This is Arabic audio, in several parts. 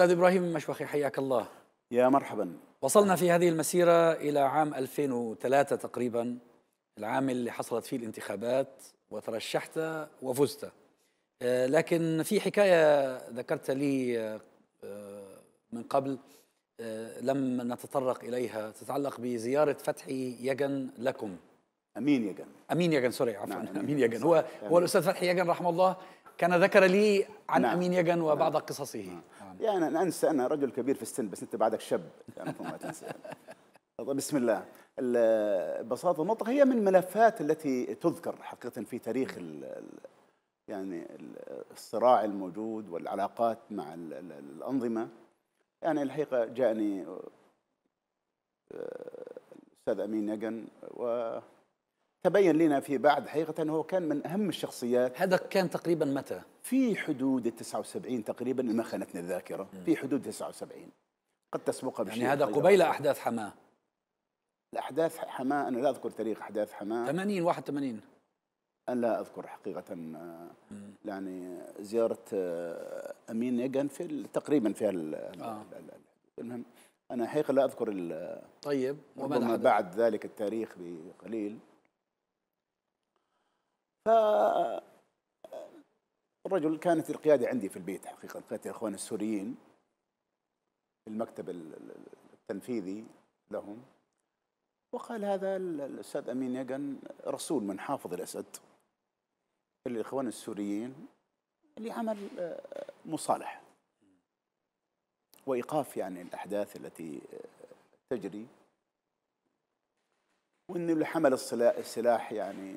أستاذ إبراهيم المشوخي حياك الله يا مرحبا وصلنا في هذه المسيرة إلى عام 2003 تقريبا العام اللي حصلت فيه الانتخابات وترشحت وفزت آه، لكن في حكاية ذكرت لي آه، من قبل آه، لم نتطرق إليها تتعلق بزيارة فتحي يجن لكم أمين يجن أمين يجن سوري عفوا نعم أمين, يجن هو, هو الأستاذ فتحي يجن رحمه الله كان ذكر لي عن نعم. أمين يجن وبعض نعم. قصصه نعم. يعني أنا أنسى أنا رجل كبير في السن بس أنت بعدك شاب يعني ما تنسى يعني. بسم الله البساطة المطلقة هي من الملفات التي تذكر حقيقة في تاريخ الـ يعني الصراع الموجود والعلاقات مع الأنظمة يعني الحقيقة جاءني آه، الأستاذ أمين يقن و تبين لنا في بعد حقيقة هو كان من أهم الشخصيات هذا كان تقريبا متى؟ في حدود ال 79 تقريبا ما خانتني الذاكرة في حدود 79 قد تسبقها يعني بشيء يعني هذا قبيل أحداث حماة الأحداث حماة أنا لا أذكر تاريخ أحداث حماة 80 81 أنا لا أذكر حقيقة آه، يعني زيارة آه، أمين يقن في تقريبا في هال آه. المهم أنا حقيقة لا أذكر طيب وماذا بعد ذلك التاريخ بقليل ف الرجل كانت القياده عندي في البيت حقيقه قياده الاخوان السوريين في المكتب التنفيذي لهم وقال هذا الاستاذ امين يقن رسول من حافظ الاسد الاخوان السوريين لعمل آه، مصالحه وايقاف يعني الاحداث التي آه، تجري وانه اللي حمل السلاح يعني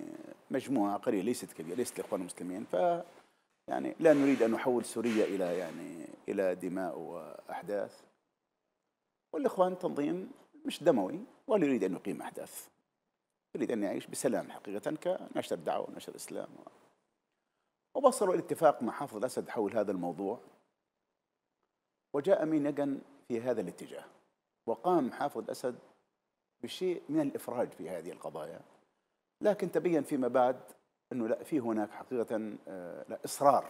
مجموعه قليله ليست كبيره ليست الاخوان المسلمين ف يعني لا نريد ان نحول سوريا الى يعني الى دماء واحداث والاخوان تنظيم مش دموي ولا يريد ان يقيم احداث يريد ان يعيش بسلام حقيقه كنشر الدعوه ونشر الاسلام ووصلوا اتفاق مع حافظ الاسد حول هذا الموضوع وجاء مينيغان في هذا الاتجاه وقام حافظ الاسد بشيء من الإفراج في هذه القضايا لكن تبين فيما بعد أنه لا في هناك حقيقة آه، لا إصرار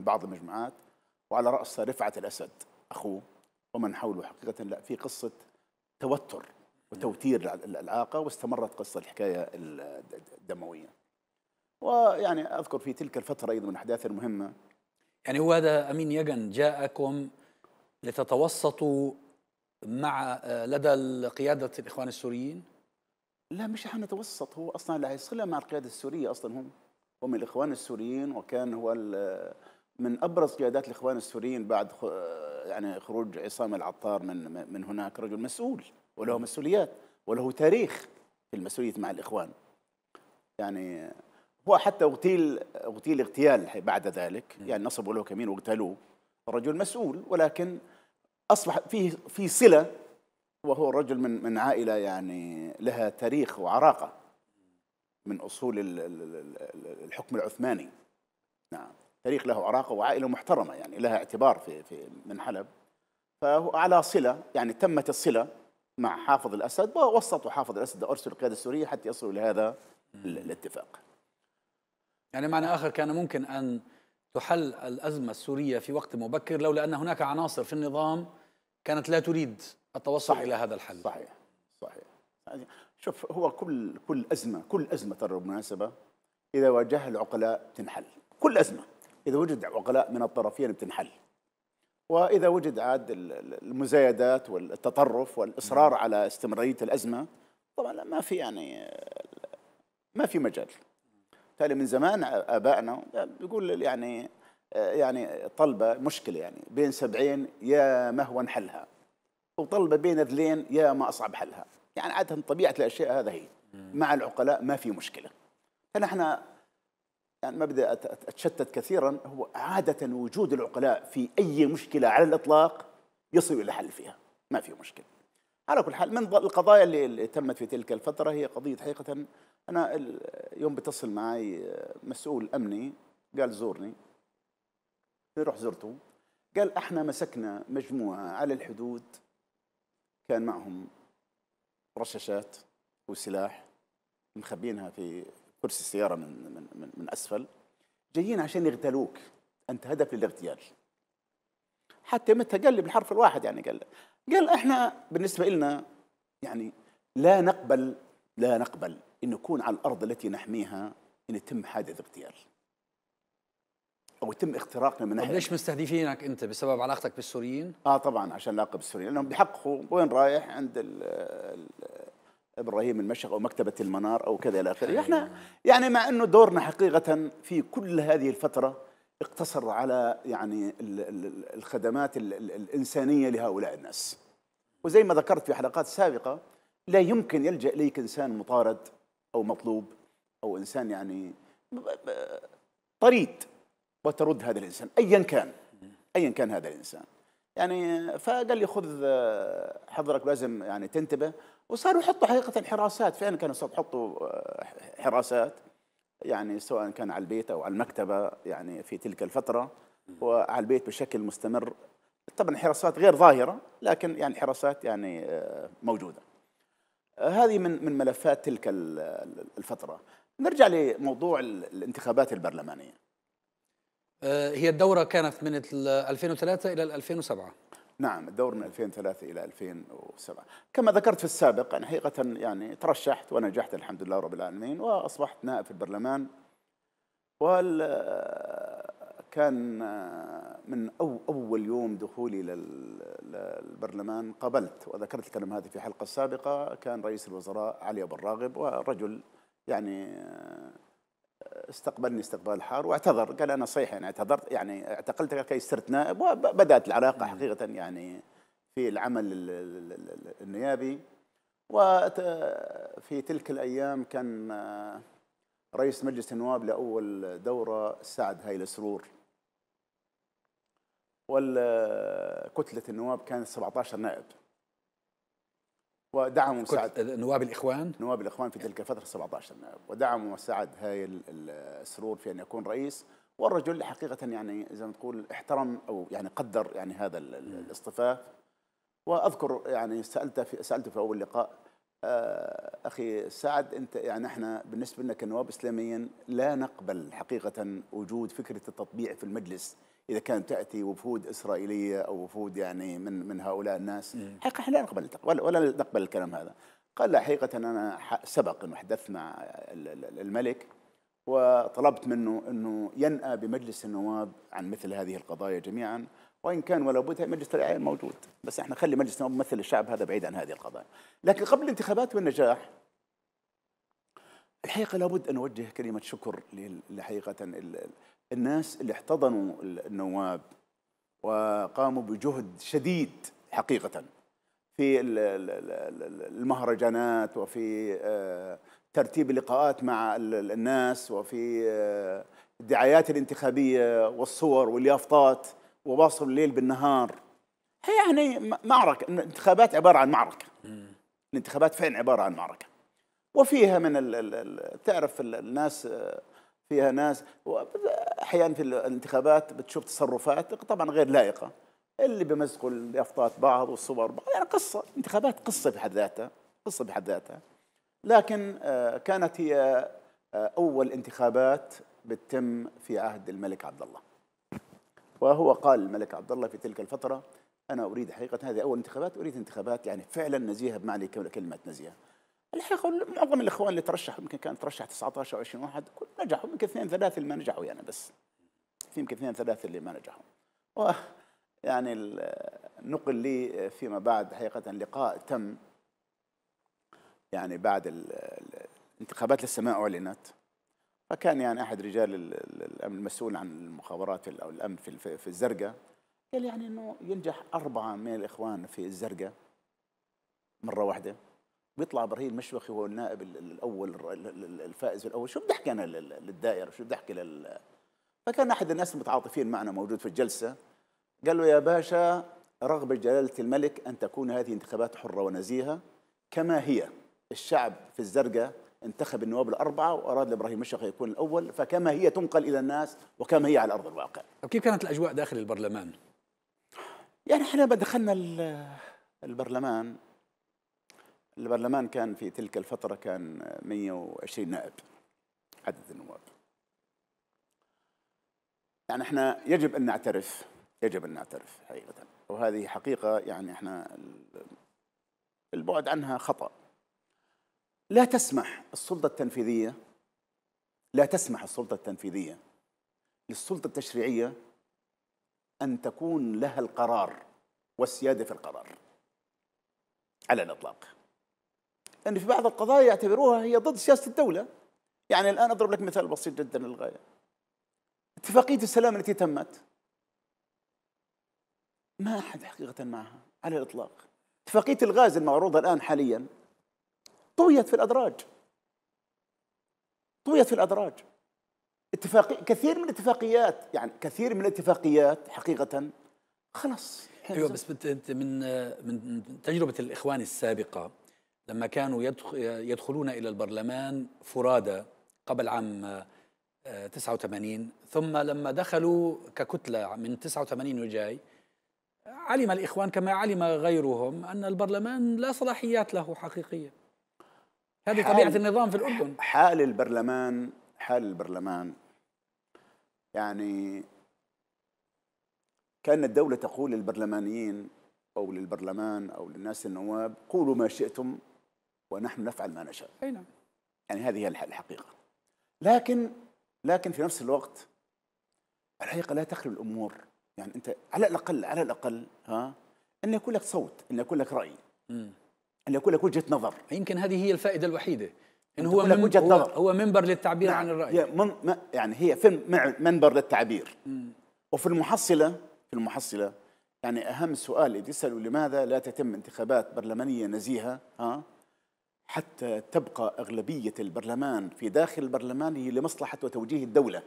بعض المجموعات وعلى راسها رفعه الأسد أخوه ومن حوله حقيقة لا في قصة توتر وتوتير العلاقة واستمرت قصة الحكاية الدموية ويعني أذكر في تلك الفترة أيضا من الأحداث المهمة يعني هو هذا أمين يجن جاءكم لتتوسطوا مع آه، لدى قيادة الإخوان السوريين؟ لا مش حنتوسط هو أصلا لا هيصلها مع القيادة السورية أصلا هم هم الإخوان السوريين وكان هو من أبرز قيادات الإخوان السوريين بعد آه، يعني خروج عصام العطار من من هناك رجل مسؤول وله مسؤوليات وله تاريخ في المسؤولية مع الإخوان يعني هو حتى اغتيل اغتيل اغتيال بعد ذلك يعني نصبوا له كمين واغتالوه رجل مسؤول ولكن اصبح فيه في صله وهو رجل من من عائله يعني لها تاريخ وعراقه من اصول الحكم العثماني نعم تاريخ له عراقه وعائله محترمه يعني لها اعتبار في في من حلب فهو على صله يعني تمت الصله مع حافظ الاسد ووسطوا حافظ الاسد ارسل القياده السوريه حتى يصلوا لهذا الاتفاق يعني معنى اخر كان ممكن ان تحل الأزمة السورية في وقت مبكر لولا أن هناك عناصر في النظام كانت لا تريد التوصل صحيح. إلى هذا الحل صحيح صحيح شوف هو كل كل أزمة كل أزمة ترى بالمناسبة إذا واجهها العقلاء تنحل كل أزمة إذا وجد عقلاء من الطرفين بتنحل وإذا وجد عاد المزايدات والتطرف والإصرار على استمرارية الأزمة طبعا ما في يعني ما في مجال بالتالي من زمان ابائنا بيقول يعني يعني طلبه مشكله يعني بين سبعين يا ما هو نحلها وطلبه بين اذلين يا ما اصعب حلها يعني عاده طبيعه الاشياء هذا هي مع العقلاء ما في مشكله فنحن يعني ما بدي اتشتت كثيرا هو عاده وجود العقلاء في اي مشكله على الاطلاق يصل الى حل فيها ما في مشكله على كل حال من القضايا اللي تمت في تلك الفتره هي قضيه حقيقه انا يوم بتصل معي مسؤول امني قال زورني رحت زرته قال احنا مسكنا مجموعه على الحدود كان معهم رشاشات وسلاح مخبينها في كرسي السياره من من من اسفل جايين عشان يغتالوك انت هدف للاغتيال حتى متى قال لي بالحرف الواحد يعني قال قال احنا بالنسبه لنا يعني لا نقبل لا نقبل أن يكون على الأرض التي نحميها أن يتم حادث اغتيال أو يتم اختراقنا من ناحية ليش مستهدفينك أنت بسبب علاقتك بالسوريين؟ آه طبعا عشان علاقة السوريين لأنهم بحقه وين رايح عند الـ الـ آه، ابراهيم المشق او مكتبه المنار او كذا الى اخره، احنا أيوة. يعني مع انه دورنا حقيقه في كل هذه الفتره اقتصر على يعني الخدمات الانسانيه لهؤلاء الناس. وزي ما ذكرت في حلقات سابقه لا يمكن يلجا اليك انسان مطارد أو مطلوب أو إنسان يعني طريد وترد هذا الإنسان أيا كان أيا كان هذا الإنسان يعني فقال لي خذ آه، حضرك لازم يعني تنتبه وصاروا يحطوا حقيقة حراسات فعلا كانوا صاروا يحطوا آه، حراسات يعني سواء كان على البيت أو على المكتبة يعني في تلك الفترة وعلى البيت بشكل مستمر طبعا حراسات غير ظاهرة لكن يعني حراسات يعني آه، موجودة هذه من من ملفات تلك الفتره نرجع لموضوع الانتخابات البرلمانيه آه، هي الدوره كانت من 2003 الى 2007 نعم الدور من 2003 الى 2007 كما ذكرت في السابق انا حقيقه يعني ترشحت ونجحت الحمد لله رب العالمين واصبحت نائب في البرلمان وال كان آه، من أو أول يوم دخولي للبرلمان قبلت وذكرت الكلام هذا في حلقة سابقة كان رئيس الوزراء علي أبو الراغب ورجل يعني آه، استقبلني استقبال حار واعتذر قال أنا صحيح يعني اعتذرت يعني اعتقلت كي صرت نائب وبدأت العلاقة حقيقة يعني في العمل النيابي وفي تلك الأيام كان آه، رئيس مجلس النواب لأول دورة سعد هايل سرور والكتلة النواب كانت 17 نائب ودعموا سعد نواب الإخوان نواب الإخوان في تلك الفترة 17 نائب ودعموا سعد هاي السرور في أن يكون رئيس والرجل حقيقة يعني زي ما تقول احترم أو يعني قدر يعني هذا الاصطفاف وأذكر يعني سألته في سألته في أول لقاء آه، أخي سعد أنت يعني إحنا بالنسبة لنا كنواب إسلاميين لا نقبل حقيقة وجود فكرة التطبيع في المجلس اذا كانت تاتي وفود اسرائيليه او وفود يعني من من هؤلاء الناس حقيقه احنا لا نقبل ولا, ولا نقبل الكلام هذا قال لا حقيقه انا سبق انه حدثت مع الملك وطلبت منه انه ينأى بمجلس النواب عن مثل هذه القضايا جميعا وان كان ولا بد مجلس الاعيان موجود بس احنا خلي مجلس النواب ممثل الشعب هذا بعيد عن هذه القضايا لكن قبل الانتخابات والنجاح الحقيقه لابد ان اوجه كلمه شكر لحقيقه الناس اللي احتضنوا النواب وقاموا بجهد شديد حقيقة في المهرجانات وفي آه، ترتيب اللقاءات مع الناس وفي آه، الدعايات الانتخابية والصور واليافطات وواصل الليل بالنهار هي يعني معركة الانتخابات عبارة عن معركة الانتخابات فعلا عبارة عن معركة وفيها من تعرف الناس آه، فيها ناس احيانا في الانتخابات بتشوف تصرفات طبعا غير لائقه اللي بمزقوا اليافطات بعض والصور بعض يعني قصه انتخابات قصه بحد ذاتها قصه بحد ذاتها لكن آه، كانت هي آه، اول انتخابات بتتم في عهد الملك عبد الله وهو قال الملك عبد الله في تلك الفتره انا اريد حقيقه هذه اول انتخابات اريد انتخابات يعني فعلا نزيهه بمعنى كلمه نزيهه الحقيقه معظم الاخوان اللي ترشحوا يمكن كان ترشح 19 او 20 واحد كل نجحوا يمكن اثنين ثلاثه اللي ما نجحوا يعني بس في يمكن اثنين ثلاثه اللي ما نجحوا و يعني نقل لي فيما بعد حقيقه لقاء تم يعني بعد الانتخابات لسه ما اعلنت فكان يعني احد رجال الامن المسؤول عن المخابرات او الامن في في الزرقاء قال يعني انه ينجح اربعه من الاخوان في الزرقاء مره واحده بيطلع ابراهيم مشوخي هو النائب الاول الفائز الاول شو بدي احكي انا للدائره شو بدي احكي لل فكان احد الناس المتعاطفين معنا موجود في الجلسه قال له يا باشا رغبة جلالة الملك أن تكون هذه انتخابات حرة ونزيهة كما هي الشعب في الزرقاء انتخب النواب الأربعة وأراد لإبراهيم مشوخي يكون الأول فكما هي تنقل إلى الناس وكما هي على أرض الواقع طيب كيف كانت الأجواء داخل البرلمان؟ يعني احنا دخلنا البرلمان البرلمان كان في تلك الفترة كان 120 نائب عدد النواب يعني احنا يجب ان نعترف يجب ان نعترف حقيقة وهذه حقيقة يعني احنا البعد عنها خطأ لا تسمح السلطة التنفيذية لا تسمح السلطة التنفيذية للسلطة التشريعية أن تكون لها القرار والسيادة في القرار على الإطلاق لأن في بعض القضايا يعتبروها هي ضد سياسة الدولة يعني الآن أضرب لك مثال بسيط جدا للغاية اتفاقية السلام التي تمت ما أحد حقيقة معها على الإطلاق اتفاقية الغاز المعروضة الآن حاليا طويت في الأدراج طويت في الأدراج اتفاقي كثير من الاتفاقيات يعني كثير من الاتفاقيات حقيقة خلص ايوه بس انت من من تجربه الاخوان السابقه لما كانوا يدخلون إلى البرلمان فرادى قبل عام 89 آه، ثم لما دخلوا ككتلة من 89 وجاي علم الإخوان كما علم غيرهم أن البرلمان لا صلاحيات له حقيقية هذه طبيعة النظام في الأردن حال البرلمان حال البرلمان يعني كان الدولة تقول للبرلمانيين أو للبرلمان أو للناس النواب قولوا ما شئتم ونحن نفعل ما نشاء أي نعم يعني هذه هي الحقيقة لكن لكن في نفس الوقت الحقيقة لا تخرب الأمور يعني أنت على الأقل على الأقل ها أن يكون لك صوت أن يكون لك رأي مم. أن يكون لك وجهة نظر يمكن هذه هي الفائدة الوحيدة انه هو من وجهة نظر هو منبر للتعبير نعم. عن الرأي من يعني هي في منبر للتعبير مم. وفي المحصلة في المحصلة يعني أهم سؤال اللي يسالوا لماذا لا تتم انتخابات برلمانية نزيهة ها حتى تبقى أغلبية البرلمان في داخل البرلمان هي لمصلحة وتوجيه الدولة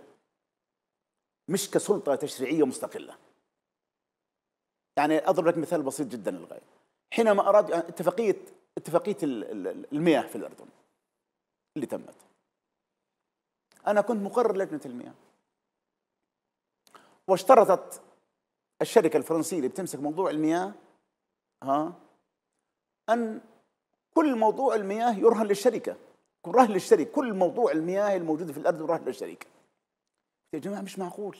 مش كسلطة تشريعية مستقلة يعني أضرب لك مثال بسيط جدا للغاية حينما أراد اتفاقية اتفاقية المياه في الأردن اللي تمت أنا كنت مقرر لجنة المياه واشترطت الشركة الفرنسية اللي بتمسك موضوع المياه ها أن كل موضوع المياه يرهن للشركه رهن للشركه كل موضوع المياه الموجوده في الارض رهن للشركه يا جماعه مش معقول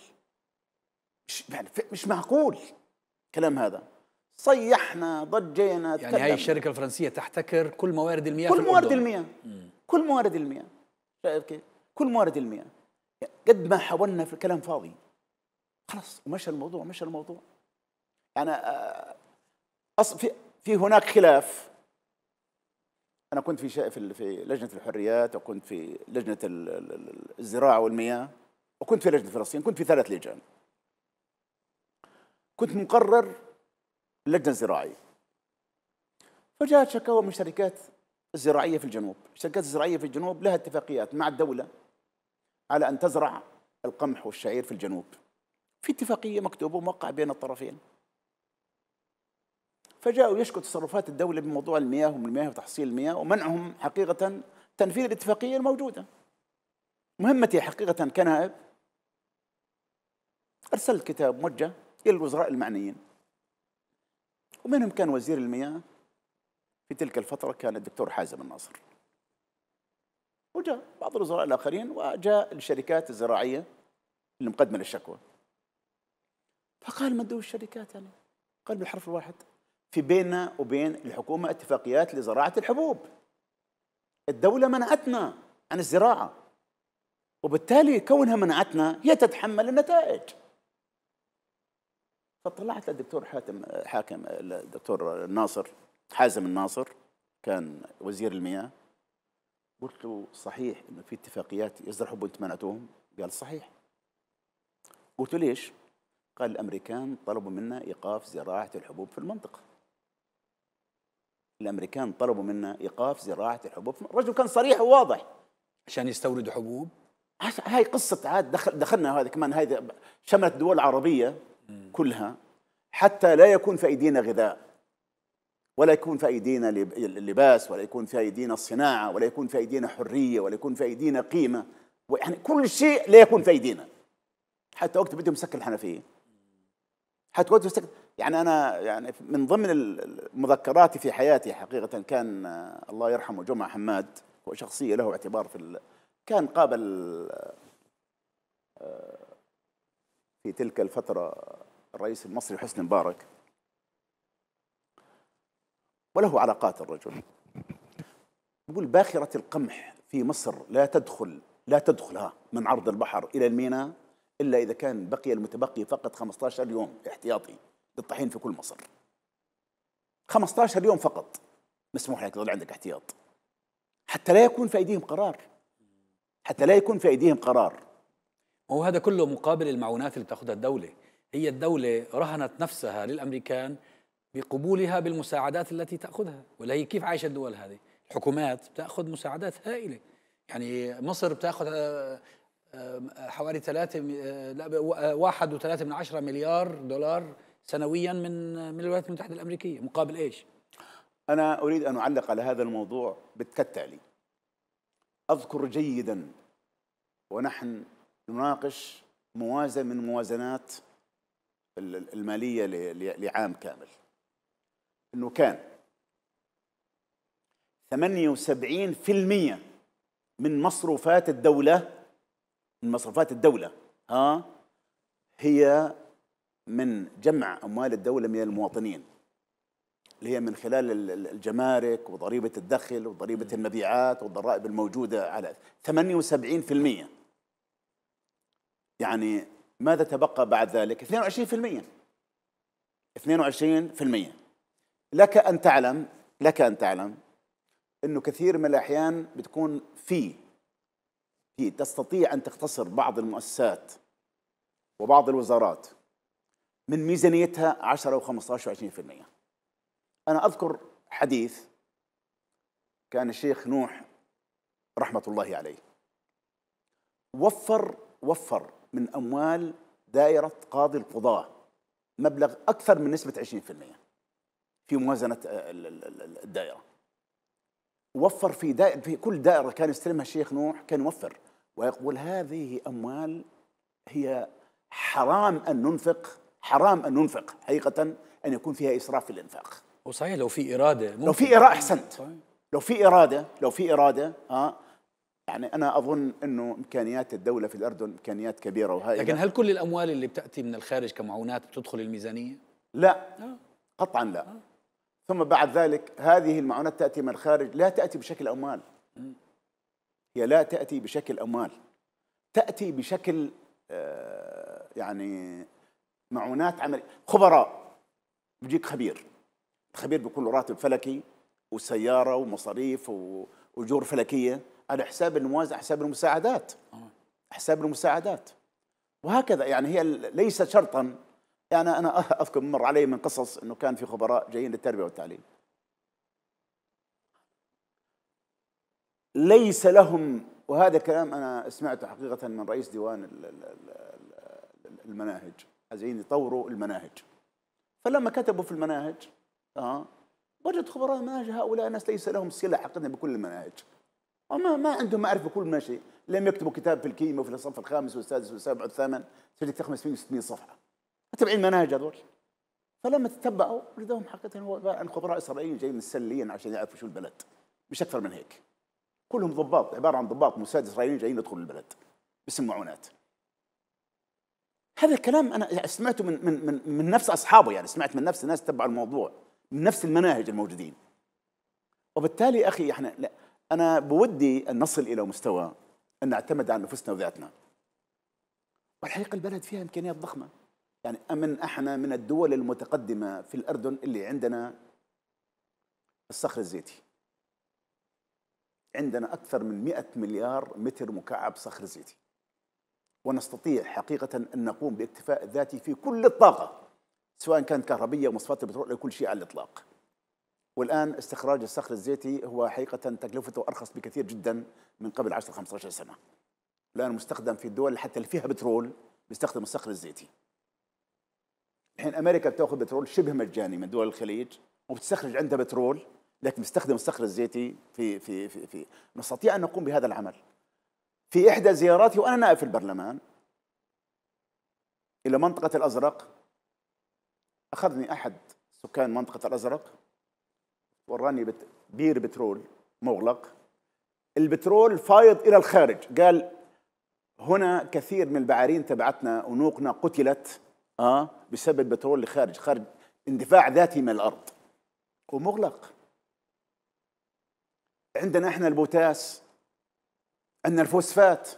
مش يعني مش معقول كلام هذا صيحنا ضجينا يعني هاي الشركه الفرنسيه تحتكر كل موارد المياه كل موارد المياه مم. كل موارد المياه شايف كيف كل موارد المياه قد ما حاولنا في الكلام فاضي خلاص ومشى الموضوع مشى الموضوع يعني آه، في في هناك خلاف انا كنت في في لجنه الحريات وكنت في لجنه الزراعه والمياه وكنت في لجنه فلسطين كنت في ثلاث لجان كنت مقرر اللجنه الزراعيه فجاءت شكاوى من الشركات الزراعيه في الجنوب الشركات الزراعيه في الجنوب لها اتفاقيات مع الدوله على ان تزرع القمح والشعير في الجنوب في اتفاقيه مكتوبه وموقعه بين الطرفين فجاءوا يشكوا تصرفات الدولة بموضوع المياه والمياه وتحصيل المياه ومنعهم حقيقة تنفيذ الاتفاقية الموجودة مهمتي حقيقة كنائب أرسلت كتاب موجه إلى الوزراء المعنيين ومنهم كان وزير المياه في تلك الفترة كان الدكتور حازم الناصر وجاء بعض الوزراء الآخرين وجاء الشركات الزراعية اللي مقدمة للشكوى فقال ما الشركات يعني قال بالحرف الواحد في بيننا وبين الحكومة اتفاقيات لزراعة الحبوب الدولة منعتنا عن الزراعة وبالتالي كونها منعتنا هي تتحمل النتائج فطلعت للدكتور حاتم حاكم الدكتور ناصر حازم الناصر كان وزير المياه قلت له صحيح انه في اتفاقيات يزرع حبوب منعتوهم؟ قال صحيح قلت له ليش؟ قال الامريكان طلبوا منا ايقاف زراعه الحبوب في المنطقه الامريكان طلبوا منا ايقاف زراعه الحبوب الرجل كان صريح وواضح عشان يستوردوا حبوب هاي قصه عاد دخل دخلنا هذا كمان هذا شملت دول عربيه كلها حتى لا يكون في ايدينا غذاء ولا يكون في ايدينا لباس ولا يكون في ايدينا صناعه ولا يكون في ايدينا حريه ولا يكون في ايدينا قيمه يعني كل شيء لا يكون في ايدينا حتى وقت بدهم يسكر الحنفيه حتى وقت يسكر يعني أنا يعني من ضمن مذكراتي في حياتي حقيقة كان آه، الله يرحمه جمعة حماد هو شخصية له اعتبار في كان قابل آه، في تلك الفترة الرئيس المصري حسني مبارك وله علاقات الرجل يقول باخرة القمح في مصر لا تدخل لا تدخلها من عرض البحر إلى الميناء إلا إذا كان بقي المتبقي فقط 15 يوم احتياطي للطحين في كل مصر 15 يوم فقط مسموح لك يظل عندك احتياط حتى لا يكون في ايديهم قرار حتى لا يكون في ايديهم قرار هو هذا كله مقابل المعونات اللي بتاخذها الدوله هي الدوله رهنت نفسها للامريكان بقبولها بالمساعدات التي تاخذها ولا هي كيف عايشه الدول هذه الحكومات بتاخذ مساعدات هائله يعني مصر بتاخذ آه، آه، حوالي ثلاثة آه، واحد وثلاثة من عشرة مليار دولار سنويا من من الولايات المتحده الامريكيه مقابل ايش؟ انا اريد ان اعلق على هذا الموضوع كالتالي اذكر جيدا ونحن نناقش موازنه من موازنات الماليه لعام كامل انه كان 78% من مصروفات الدوله من مصروفات الدوله ها هي من جمع أموال الدولة من المواطنين اللي هي من خلال الجمارك وضريبة الدخل وضريبة المبيعات والضرائب الموجودة على 78% يعني ماذا تبقى بعد ذلك 22% 22% لك أن تعلم لك أن تعلم أنه كثير من الأحيان بتكون في في تستطيع أن تختصر بعض المؤسسات وبعض الوزارات من ميزانيتها 10 و15 و20% انا اذكر حديث كان الشيخ نوح رحمه الله عليه وفر وفر من اموال دائره قاضي القضاه مبلغ اكثر من نسبه 20% في موازنه آه، الدائره وفر في, دائرة في كل دائره كان يستلمها الشيخ نوح كان يوفر ويقول هذه اموال هي حرام ان ننفق حرام أن ننفق حقيقة أن يكون فيها إسراف في الإنفاق وصحيح لو في إرادة ممكن. لو في إرادة أحسنت لو في إرادة لو في إرادة آه يعني أنا أظن أنه إمكانيات الدولة في الأردن إمكانيات كبيرة وهائلة لكن هل كل الأموال اللي بتأتي من الخارج كمعونات بتدخل الميزانية؟ لا آه. قطعا لا آه. ثم بعد ذلك هذه المعونات تأتي من الخارج لا تأتي بشكل أموال هي لا تأتي بشكل أموال تأتي بشكل آه، يعني معونات عمل خبراء بيجيك خبير الخبير بيكون له راتب فلكي وسياره ومصاريف واجور فلكيه على حساب الموازنه حساب المساعدات آه. حساب المساعدات وهكذا يعني هي ليس شرطا يعني انا اذكر مر علي من قصص انه كان في خبراء جايين للتربيه والتعليم ليس لهم وهذا الكلام انا سمعته حقيقه من رئيس ديوان المناهج عايزين يطوروا المناهج فلما كتبوا في المناهج اه وجد خبراء المناهج هؤلاء الناس ليس لهم سلاح حقنا بكل المناهج وما ما عندهم معرفه كل ما شيء لم يكتبوا كتاب في الكيمياء وفي الصف الخامس والسادس والسابع والثامن تجد 500 و600 صفحه متابعين المناهج هذول فلما تتبعوا وجدهم حقيقه هو عن خبراء اسرائيليين جايين السليا عشان يعرفوا شو البلد مش اكثر من هيك كلهم ضباط عباره عن ضباط مسادس اسرائيليين جايين يدخلوا البلد باسم معونات هذا الكلام انا يعني سمعته من من من, من نفس اصحابه يعني سمعت من نفس الناس تبعوا الموضوع من نفس المناهج الموجودين وبالتالي اخي احنا لا انا بودي ان نصل الى مستوى ان نعتمد على نفوسنا وذاتنا والحقيقه البلد فيها امكانيات ضخمه يعني من احنا من الدول المتقدمه في الاردن اللي عندنا الصخر الزيتي عندنا اكثر من 100 مليار متر مكعب صخر زيتي ونستطيع حقيقة أن نقوم باكتفاء الذاتي في كل الطاقة سواء كانت كهربية مصفات البترول أو كل شيء على الإطلاق والآن استخراج الصخر الزيتي هو حقيقة تكلفته أرخص بكثير جدا من قبل 10 15 سنة الآن مستخدم في الدول حتى اللي فيها بترول بيستخدم الصخر الزيتي الحين أمريكا بتاخذ بترول شبه مجاني من دول الخليج وبتستخرج عندها بترول لكن بتستخدم الصخر الزيتي في في في, في. نستطيع أن نقوم بهذا العمل في إحدى زياراتي وأنا نائب في البرلمان إلى منطقة الأزرق أخذني أحد سكان منطقة الأزرق وراني بير بترول مغلق البترول فايض إلى الخارج قال هنا كثير من البعارين تبعتنا ونوقنا قتلت آه بسبب البترول خارج خارج اندفاع ذاتي من الأرض ومغلق عندنا احنا البوتاس عندنا الفوسفات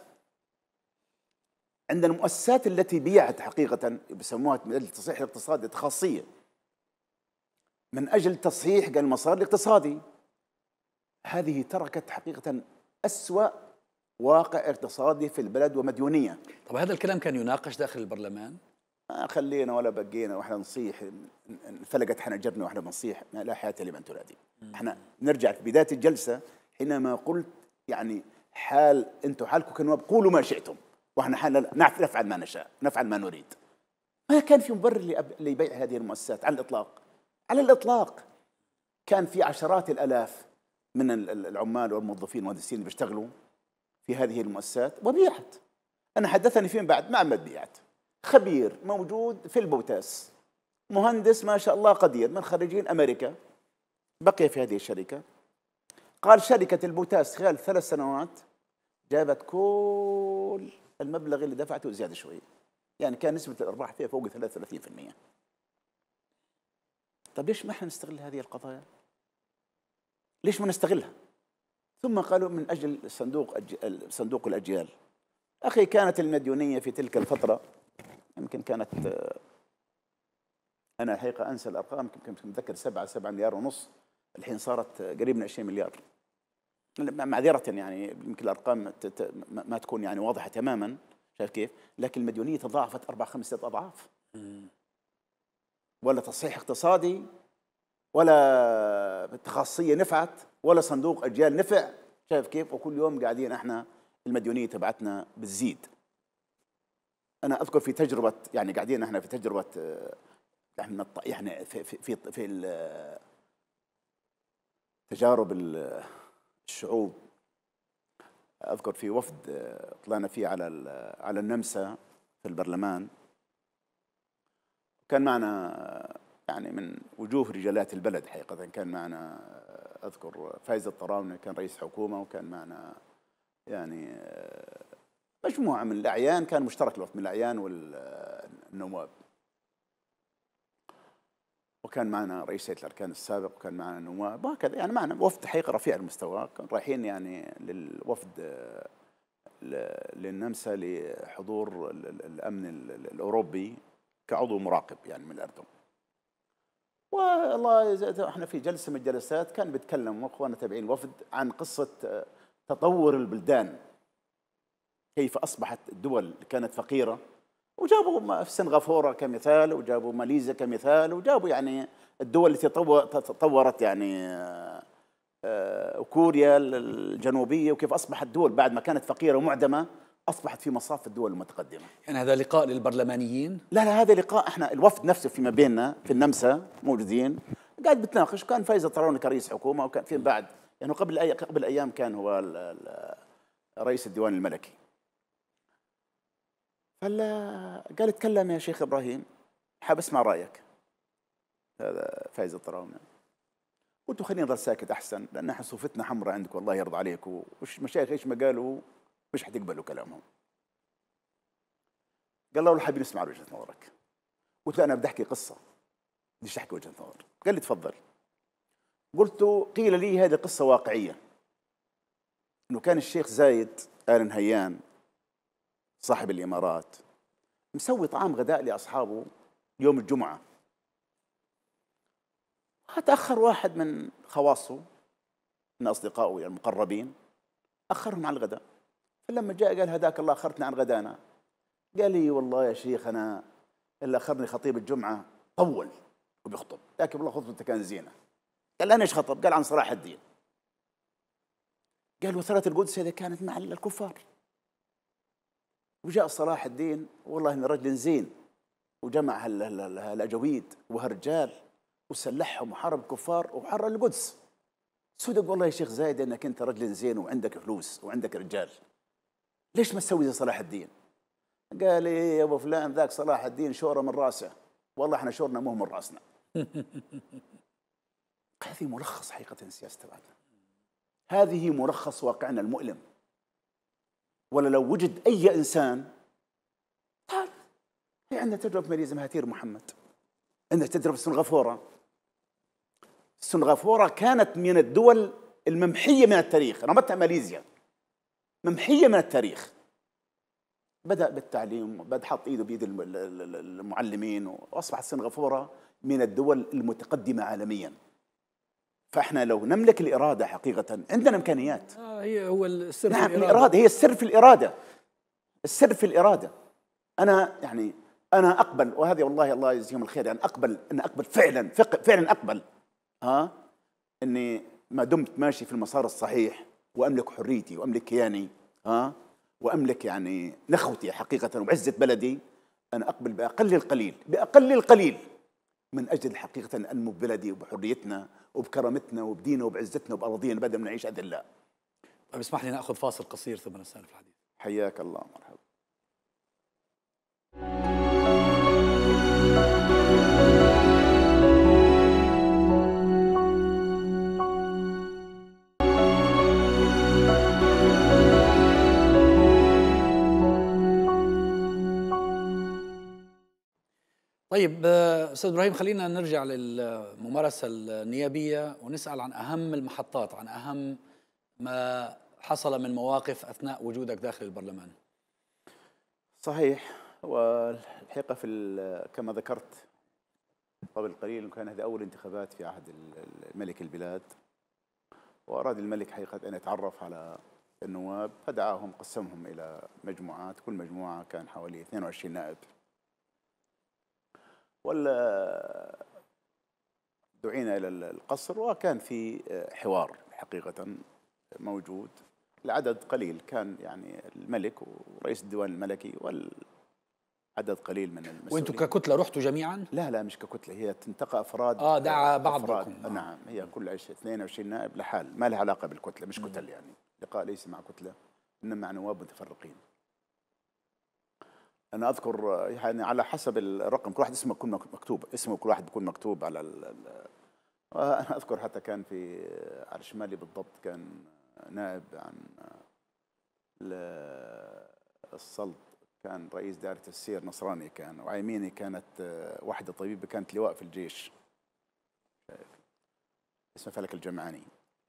عندنا المؤسسات التي بيعت حقيقة بسموها من أجل التصحيح الاقتصادي خاصية من أجل تصحيح المسار الاقتصادي هذه تركت حقيقة أسوأ واقع اقتصادي في البلد ومديونية طب هذا الكلام كان يناقش داخل البرلمان؟ ما خلينا ولا بقينا واحنا نصيح انفلقت حناجرنا واحنا بنصيح لا حياة لمن تنادي احنا نرجع في بداية الجلسة حينما قلت يعني حال انتم حالكم كانوا قولوا ما شئتم واحنا حالنا نفعل ما نشاء نفعل ما نريد ما كان في مبرر لبيع هذه المؤسسات على الاطلاق على الاطلاق كان في عشرات الالاف من العمال والموظفين والمهندسين اللي بيشتغلوا في هذه المؤسسات وبيعت انا حدثني فيما بعد ما عم بيعت خبير موجود في البوتاس مهندس ما شاء الله قدير من خريجين امريكا بقي في هذه الشركه قال شركة البوتاس خلال ثلاث سنوات جابت كل المبلغ اللي دفعته زيادة شوية يعني كان نسبة الأرباح فيها فوق 33% طيب ليش ما احنا نستغل هذه القضايا؟ ليش ما نستغلها؟ ثم قالوا من أجل صندوق صندوق الأجيال أخي كانت المديونية في تلك الفترة يمكن كانت آه، أنا الحقيقة أنسى الأرقام يمكن متذكر سبعة سبعة مليار ونص الحين صارت قريب من 20 مليار معذرة يعني يمكن الأرقام ما تكون يعني واضحة تماما شايف كيف لكن المديونية تضاعفت أربع خمس ست أضعاف ولا تصحيح اقتصادي ولا تخصصية نفعت ولا صندوق أجيال نفع شايف كيف وكل يوم قاعدين احنا المديونية تبعتنا بتزيد أنا أذكر في تجربة يعني قاعدين احنا في تجربة آه، احنا في في في في, في تجارب الشعوب اذكر في وفد آه، طلعنا فيه على على النمسا في البرلمان كان معنا آه، يعني من وجوه رجالات البلد حقيقه كان معنا آه، اذكر فايز الطراونه كان رئيس حكومه وكان معنا يعني مجموعه من الاعيان كان مشترك الوفد من الاعيان والنواب وكان معنا رئيس هيئه الاركان السابق وكان معنا نواب وهكذا يعني معنا وفد حقيقه رفيع المستوى رايحين يعني للوفد للنمسا لحضور الامن الاوروبي كعضو مراقب يعني من الاردن والله احنا في جلسه من الجلسات كان بيتكلم واخواننا تابعين الوفد عن قصه آه، تطور البلدان كيف اصبحت الدول كانت فقيره وجابوا في سنغافوره كمثال وجابوا ماليزيا كمثال وجابوا يعني الدول التي تطورت يعني آه، كوريا الجنوبيه وكيف اصبحت دول بعد ما كانت فقيره ومعدمه اصبحت في مصاف الدول المتقدمه. يعني هذا لقاء للبرلمانيين؟ لا لا هذا لقاء احنا الوفد نفسه فيما بيننا في النمسا موجودين قاعد بتناقش كان فايز طرون كرئيس حكومه وكان في بعد يعني قبل قبل ايام كان هو رئيس الديوان الملكي. فلا قال اتكلم يا شيخ ابراهيم حاب اسمع رايك هذا فايز الطراونة قلت خليني اضل ساكت احسن لان احنا صوفتنا حمراء عندك والله يرضى عليك مشايخ ايش ما قالوا مش حتقبلوا كلامهم قال له والله حابين نسمع وجهه نظرك قلت له انا بدي احكي قصه بديش احكي وجهه نظر قال لي تفضل قلت قيل لي هذه قصه واقعيه انه كان الشيخ زايد ال نهيان صاحب الامارات مسوي طعام غذاء لاصحابه يوم الجمعه تاخر واحد من خواصه من اصدقائه المقربين اخرهم على الغداء فلما جاء قال هداك الله اخرتنا عن غدانا قال لي والله يا شيخ انا اللي اخرني خطيب الجمعه طول وبيخطب لكن والله خطبته كان زينه قال انا ايش خطب؟ قال عن صلاح الدين قال وثرة القدس هذه كانت مع الكفار وجاء صلاح الدين والله انه رجل زين وجمع هالاجاويد وهالرجال وسلحهم وحارب الكفار وحرر القدس صدق والله يا شيخ زايد انك انت رجل زين وعندك فلوس وعندك رجال ليش ما تسوي زي صلاح الدين؟ قال لي يا ابو فلان ذاك صلاح الدين شوره من راسه والله احنا شورنا مو من راسنا هذه ملخص حقيقه السياسه تبعتنا هذه ملخص واقعنا المؤلم ولا لو وجد أي إنسان قال طيب. في عندنا تجربة مريزة مهاتير محمد عندنا تجربة سنغافورة سنغافورة كانت من الدول الممحية من التاريخ رمتها ماليزيا ممحية من التاريخ بدأ بالتعليم وبدأ حط إيده بإيد المعلمين وأصبحت سنغافورة من الدول المتقدمة عالمياً فاحنا لو نملك الاراده حقيقه عندنا امكانيات آه هي هو السر نعم في الإرادة. الاراده هي السر في الاراده السر في الاراده انا يعني انا اقبل وهذه والله الله يجزيهم الخير يعني اقبل ان اقبل فعلا فعلا اقبل ها اني ما دمت ماشي في المسار الصحيح واملك حريتي واملك كياني ها واملك يعني نخوتي حقيقه وعزه بلدي انا اقبل باقل القليل باقل القليل من اجل حقيقه ان انمو ببلدي وبحريتنا وبكرامتنا وبديننا وبعزتنا وباراضينا بدل ما نعيش اذلاء. طيب اسمح لي ناخذ فاصل قصير ثم نستانف الحديث. حياك الله مرحبا. طيب آه، استاذ ابراهيم خلينا نرجع للممارسه النيابيه ونسال عن اهم المحطات عن اهم ما حصل من مواقف اثناء وجودك داخل البرلمان. صحيح والحقيقه في كما ذكرت قبل قليل كان هذه اول انتخابات في عهد الملك البلاد واراد الملك حقيقه ان يتعرف على النواب فدعاهم قسمهم الى مجموعات كل مجموعه كان حوالي 22 نائب ولا دعينا إلى القصر وكان في آه، حوار حقيقة موجود العدد قليل كان يعني الملك ورئيس الديوان الملكي وال عدد قليل من المسؤولين وانتم ككتله رحتوا جميعا؟ لا لا مش ككتله هي تنتقى افراد اه دعا بعضكم نعم. نعم هي كل 22 نائب لحال ما لها علاقه بالكتله مش كتل يعني لقاء ليس مع كتله انما مع نواب متفرقين انا اذكر يعني على حسب الرقم كل واحد اسمه يكون مكتوب اسمه كل واحد بيكون مكتوب على الـ انا اذكر حتى كان في على شمالي بالضبط كان نائب عن السلط كان رئيس دائره السير نصراني كان وعيميني كانت واحده طبيبه كانت لواء في الجيش اسمه فلك الجمعاني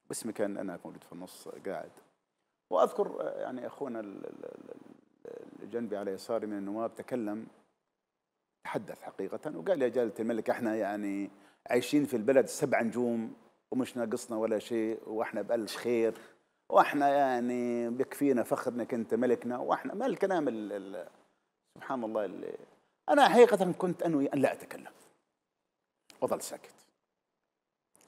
واسمي كان انا موجود في النص قاعد واذكر يعني اخونا الـ الـ الـ جنبي على يساري من النواب تكلم تحدث حقيقة وقال يا جلالة الملك احنا يعني عايشين في البلد سبع نجوم ومش ناقصنا ولا شيء واحنا بألف خير واحنا يعني بيكفينا فخر انك انت ملكنا واحنا ما الكلام سبحان الله اللي انا حقيقة كنت انوي ان لا اتكلم وظل ساكت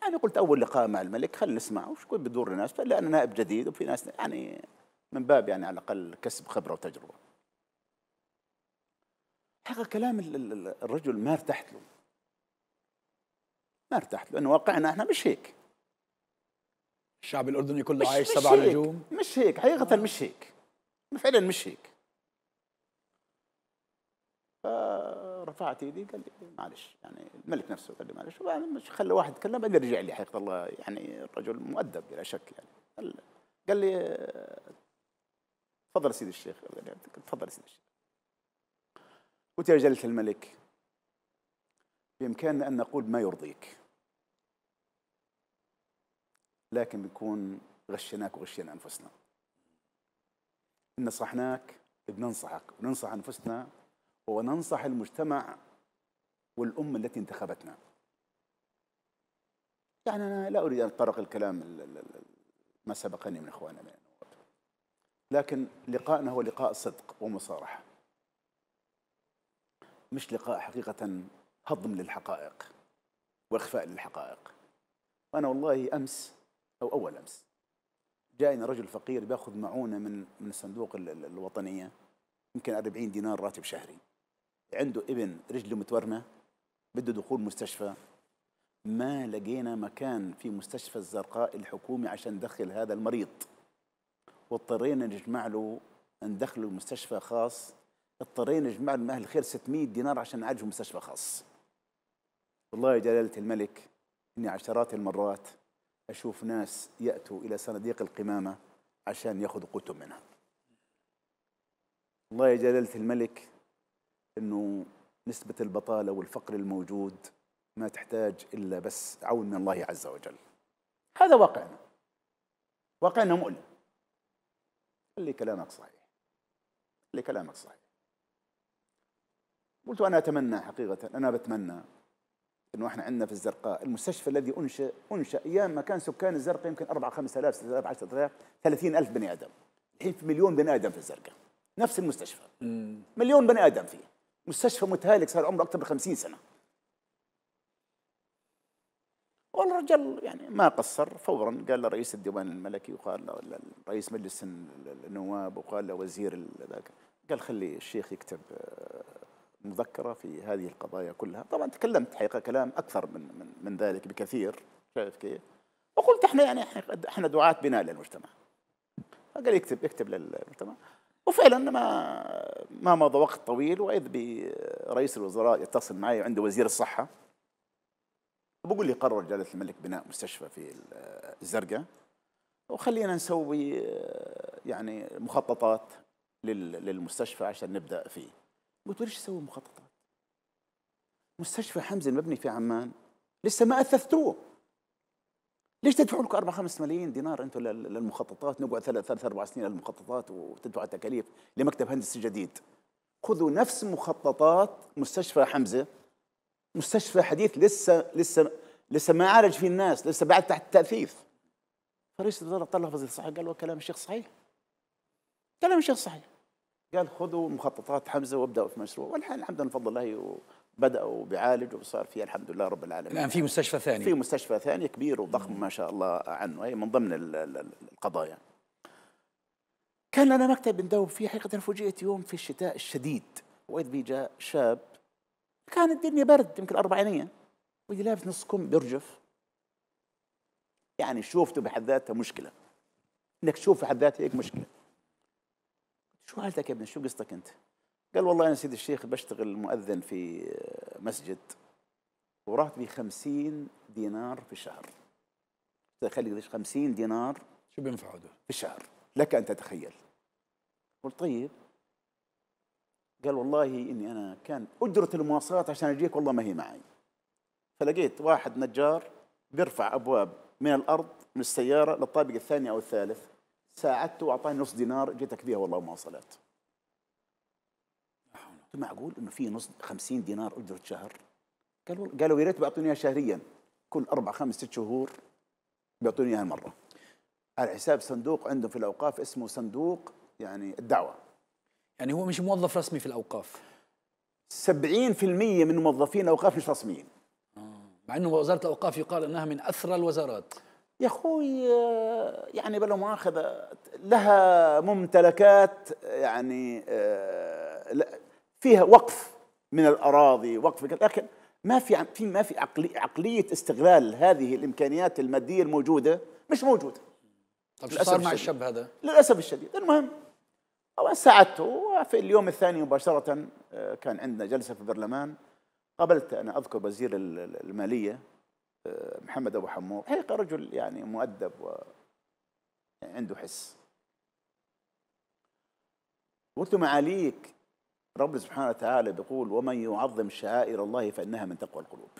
يعني قلت اول لقاء مع الملك خلينا نسمع وش بدور الناس فلا انا نائب جديد وفي ناس يعني من باب يعني على الأقل كسب خبرة وتجربة حقيقة كلام الرجل ما ارتحت له ما ارتحت له لأنه واقعنا احنا مش هيك الشعب الأردني كله عايش سبع نجوم مش هيك حقيقة آه. مش هيك فعلا مش هيك فرفعت ايدي قال لي معلش يعني الملك نفسه قال لي معلش مش خلى واحد يتكلم بعدين رجع لي حقيقه الله يعني الرجل مؤدب بلا شك يعني قال لي تفضل سيدي الشيخ تفضل سيدي الشيخ قلت يا جلالة الملك بإمكاننا أن نقول ما يرضيك لكن بنكون غشيناك وغشينا أنفسنا إن نصحناك بننصحك وننصح أنفسنا وننصح المجتمع والأمة التي انتخبتنا يعني أنا لا أريد أن أتطرق الكلام ما سبقني من إخواننا لكن لقائنا هو لقاء صدق ومصارحة مش لقاء حقيقة هضم للحقائق واخفاء للحقائق وانا والله امس او اول امس جاءني رجل فقير بياخذ معونه من من الصندوق الوطنيه يمكن 40 دينار راتب شهري عنده ابن رجله متورمه بده دخول مستشفى ما لقينا مكان في مستشفى الزرقاء الحكومي عشان ندخل هذا المريض واضطرينا نجمع له ندخله مستشفى خاص اضطرينا نجمع له اهل الخير 600 دينار عشان نعالجه مستشفى خاص والله يا جلاله الملك اني عشرات المرات اشوف ناس ياتوا الى صناديق القمامه عشان ياخذوا قوتهم منها والله يا جلاله الملك انه نسبه البطاله والفقر الموجود ما تحتاج الا بس عون من الله عز وجل هذا واقعنا واقعنا مؤلم خلي كلامك صحيح خلي كلامك صحيح قلت أنا أتمنى حقيقة أنا بتمنى أنه إحنا عندنا في الزرقاء المستشفى الذي أنشأ أنشأ أيام ما كان سكان الزرقاء يمكن 4 5000 6000 10000 30000 بني آدم الحين في مليون بني آدم في الزرقاء نفس المستشفى مليون بني آدم فيه مستشفى متهالك صار عمره أكثر من 50 سنة والرجل يعني ما قصر فورا قال لرئيس الديوان الملكي وقال لرئيس مجلس النواب وقال لوزير ذاك قال خلي الشيخ يكتب آه، مذكرة في هذه القضايا كلها طبعا تكلمت حقيقة كلام أكثر من, من, من ذلك بكثير شايف كيف وقلت احنا يعني احنا دعاة بناء للمجتمع فقال يكتب يكتب للمجتمع وفعلا ما ما مضى وقت طويل واذ برئيس آه، الوزراء يتصل معي وعنده وزير الصحه بقول لي قرر جلاله الملك بناء مستشفى في الزرقاء وخلينا نسوي آه، يعني مخططات للمستشفى عشان نبدا فيه قلت ليش اسوي مخططات مستشفى حمزه المبني في عمان لسه ما اثثتوه ليش تدفعوا لكم 4 5 ملايين دينار انتم للمخططات نقعد ثلاث ثلاث اربع سنين للمخططات وتدفعوا تكاليف لمكتب هندسي جديد خذوا نفس مخططات مستشفى حمزه مستشفى حديث لسه لسه لسه ما عالج فيه الناس لسه بعد تحت التأثيث فرئيس الوزراء طلع وزير الصحة قال له كلام الشيخ صحيح كلام الشيخ صحيح قال خذوا مخططات حمزة وابدأوا في مشروع والحين الحمد لله بفضل الله بدأوا بيعالجوا وصار فيه الحمد لله رب العالمين الآن في مستشفى ثاني في مستشفى ثاني كبير وضخم ما شاء الله عنه هي من ضمن القضايا كان لنا مكتب نداوم فيه حقيقة فوجئت يوم في الشتاء الشديد وإذ بي جاء شاب كان الدنيا برد يمكن أربعينية ويجي لابس نص كم برجف يعني شوفته بحد ذاتها مشكلة إنك تشوف بحد ذاتها هيك مشكلة شو حالتك يا ابني شو قصتك أنت قال والله أنا سيدي الشيخ بشتغل مؤذن في مسجد وراتبي 50 دينار في الشهر تخيل قديش 50 دينار شو بينفعوا هذا؟ في الشهر لك ان تتخيل قلت طيب قال والله اني انا كان اجره المواصلات عشان اجيك والله ما هي معي فلقيت واحد نجار بيرفع ابواب من الارض من السياره للطابق الثاني او الثالث ساعدته واعطاني نص دينار جيتك بها والله مواصلات قلت معقول انه في نص 50 دينار اجره شهر قالوا قالوا يا ريت بيعطوني اياها شهريا كل اربع خمس ست شهور بيعطوني اياها مره على حساب صندوق عندهم في الاوقاف اسمه صندوق يعني الدعوه يعني هو مش موظف رسمي في الاوقاف 70% من موظفين الاوقاف مش رسميين آه، مع انه وزاره الاوقاف يقال انها من اثرى الوزارات يا اخوي آه، يعني بلا مؤاخذه لها ممتلكات يعني آه، فيها وقف من الاراضي وقف لكن ما في في ما في عقليه استغلال هذه الامكانيات الماديه الموجوده مش موجوده طيب شو صار مع الشاب هذا؟ للاسف الشديد المهم طبعا ساعدته وفي اليوم الثاني مباشرة آه، كان عندنا جلسة في البرلمان قابلت أنا أذكر وزير المالية آه، محمد أبو حمور حقيقة رجل يعني مؤدب وعنده حس قلت معاليك رب سبحانه وتعالى بيقول ومن يعظم شعائر الله فإنها من تقوى القلوب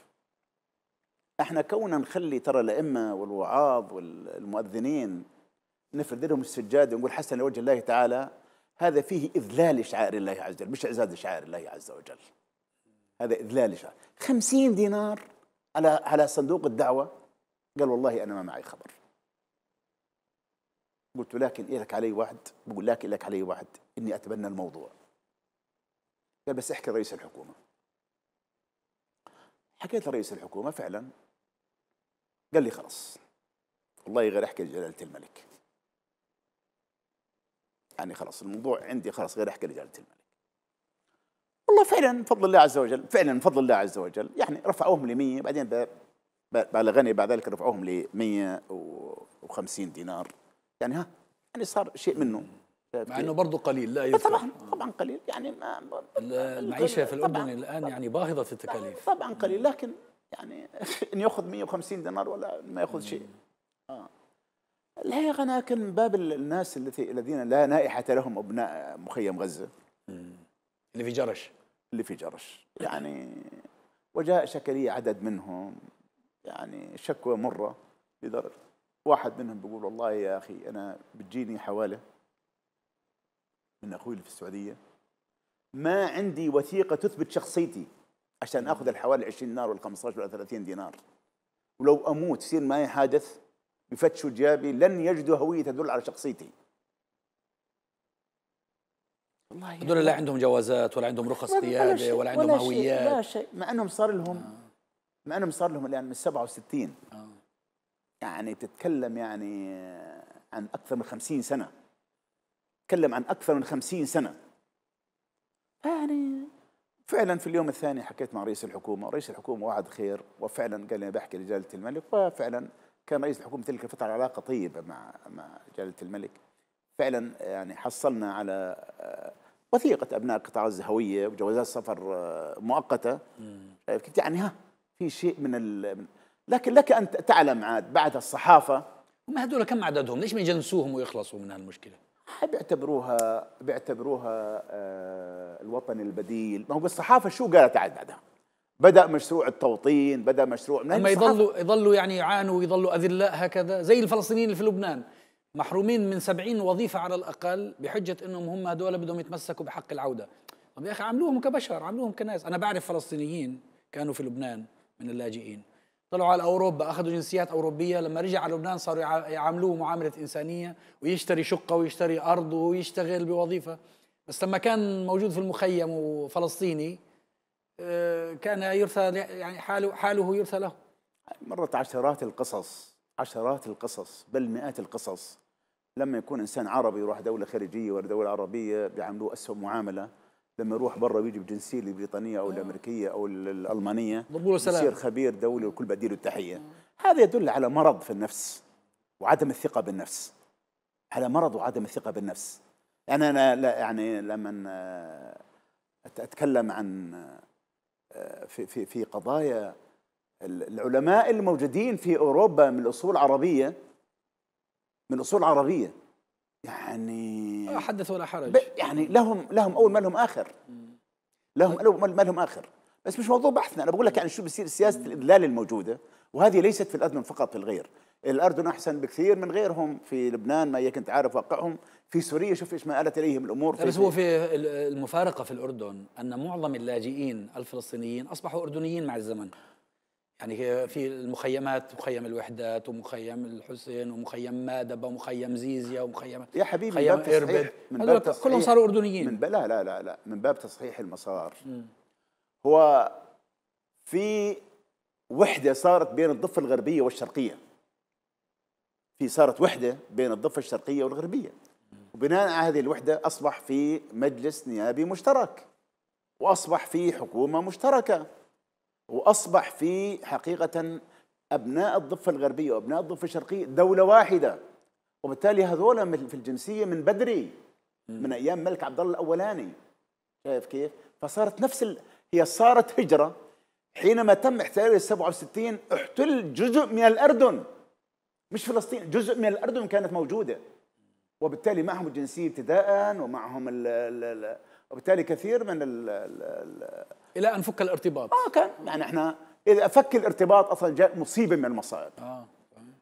احنا كونا نخلي ترى الأئمة والوعاظ والمؤذنين نفرد لهم السجاد ونقول حسن لوجه الله تعالى هذا فيه إذلال شعائر الله عز وجل مش إعزاز شعائر الله عز وجل هذا إذلال شعائر خمسين دينار على على صندوق الدعوة قال والله أنا ما معي خبر قلت لكن إيه لك علي وعد بقول إيه لك علي وعد إني أتبنى الموضوع قال بس احكي رئيس الحكومة حكيت لرئيس الحكومة فعلا قال لي خلاص والله غير احكي لجلالة الملك يعني خلاص الموضوع عندي خلاص غير احكي لجلاله الملك والله فعلا بفضل الله عز وجل فعلا بفضل الله عز وجل يعني رفعوهم ل 100 بعدين بلغني بعد ذلك رفعوهم ل 150 دينار يعني ها يعني صار شيء منه مع انه برضه قليل لا يذكر طبعا طبعا قليل يعني ما المعيشه في الاردن الان يعني باهظه التكاليف طبعا قليل لكن يعني ان ياخذ 150 دينار ولا ما ياخذ شيء لا يا غنى كان من باب الناس التي الذين لا نائحة لهم أبناء مخيم غزة اللي في جرش اللي في جرش يعني وجاء شكلية عدد منهم يعني شكوى مرة لدرجة واحد منهم بيقول والله يا أخي أنا بتجيني حوالة من أخوي اللي في السعودية ما عندي وثيقة تثبت شخصيتي عشان أخذ الحوالي 20 دينار ولا 15 ولا 30 دينار ولو أموت يصير معي حادث يفتشوا جيابي لن يجدوا هوية تدل على شخصيتي والله هذول لا عندهم جوازات ولا عندهم رخص قيادة ولا عندهم ولا هويات لا شيء مع أنهم صار لهم آه. مع أنهم صار لهم الآن من 67 آه. يعني تتكلم يعني عن أكثر من 50 سنة تتكلم عن أكثر من 50 سنة يعني فعلا في اليوم الثاني حكيت مع رئيس الحكومة رئيس الحكومة وعد خير وفعلا قال لي بحكي لجلالة الملك وفعلا كان رئيس الحكومة تلك الفترة على علاقة طيبة مع مع جلالة الملك فعلا آه، يعني حصلنا على آه، وثيقة أبناء قطاع الزهوية وجوازات سفر آه، مؤقتة كنت يعني ها في شيء من ال... لكن لك أن تعلم عاد بعد الصحافة هم هذول كم عددهم؟ ليش ما يجنسوهم ويخلصوا من هالمشكلة؟ بيعتبروها بيعتبروها الوطن البديل ما هو بالصحافة شو قالت عاد بعدها بدا مشروع التوطين بدا مشروع من اما يضلوا يضلوا يعني يعانوا ويضلوا اذلاء هكذا زي الفلسطينيين اللي في لبنان محرومين من 70 وظيفه على الاقل بحجه انهم هم هذول بدهم يتمسكوا بحق العوده طب يا اخي عاملوهم كبشر عاملوهم كناس انا بعرف فلسطينيين كانوا في لبنان من اللاجئين طلعوا على اوروبا اخذوا جنسيات اوروبيه لما رجع على لبنان صاروا يعاملوه معامله انسانيه ويشتري شقه ويشتري ارض ويشتغل بوظيفه بس لما كان موجود في المخيم وفلسطيني آه، كان يرثى يعني حاله حاله يرثى له مرت عشرات القصص عشرات القصص بل مئات القصص لما يكون انسان عربي يروح دوله خارجيه ولا دوله عربيه بيعاملوه اسوء معامله لما يروح برا ويجي بجنسيه البريطانيه او آه. الامريكيه او الالمانيه يصير خبير دولي وكل بديله التحيه هذا يدل على مرض في النفس وعدم الثقه بالنفس على مرض وعدم الثقه بالنفس يعني انا لا يعني لما اتكلم عن في في في قضايا العلماء الموجودين في اوروبا من اصول عربيه من اصول عربيه يعني آه، حدث ولا حرج يعني لهم لهم اول ما لهم اخر لهم اول ما لهم اخر بس مش موضوع بحثنا انا بقول لك يعني شو بصير سياسه الاذلال الموجوده وهذه ليست في الاذن فقط في الغير الأردن أحسن بكثير من غيرهم في لبنان ما كنت عارف واقعهم في سوريا شوف ايش ما آلت إليهم الأمور بس طيب، هو في المفارقة في الأردن أن معظم اللاجئين الفلسطينيين أصبحوا أردنيين مع الزمن يعني في المخيمات مخيم الوحدات ومخيم الحسين ومخيم مادبه ومخيم زيزيا ومخيم يا حبيبي مخيم من باب تصحيح من باب كلهم صاروا اردنيين من لا لا لا لا من باب تصحيح المسار هو في وحده صارت بين الضفه الغربيه والشرقيه في صارت وحده بين الضفه الشرقيه والغربيه وبناء على هذه الوحده اصبح في مجلس نيابي مشترك واصبح في حكومه مشتركه واصبح في حقيقه ابناء الضفه الغربيه وابناء الضفه الشرقيه دوله واحده وبالتالي هذول في الجنسيه من بدري من ايام الملك عبد الله الاولاني شايف كيف؟ فصارت نفس ال... هي صارت هجره حينما تم احتلال 67 احتل جزء من الاردن مش فلسطين جزء من الأردن كانت موجودة وبالتالي معهم الجنسية ابتداء ومعهم الـ الـ وبالتالي كثير من الـ الـ إلى أن فك الارتباط آه كان يعني إحنا إذا فك الارتباط أصلا جاء مصيبة من المصائب آه.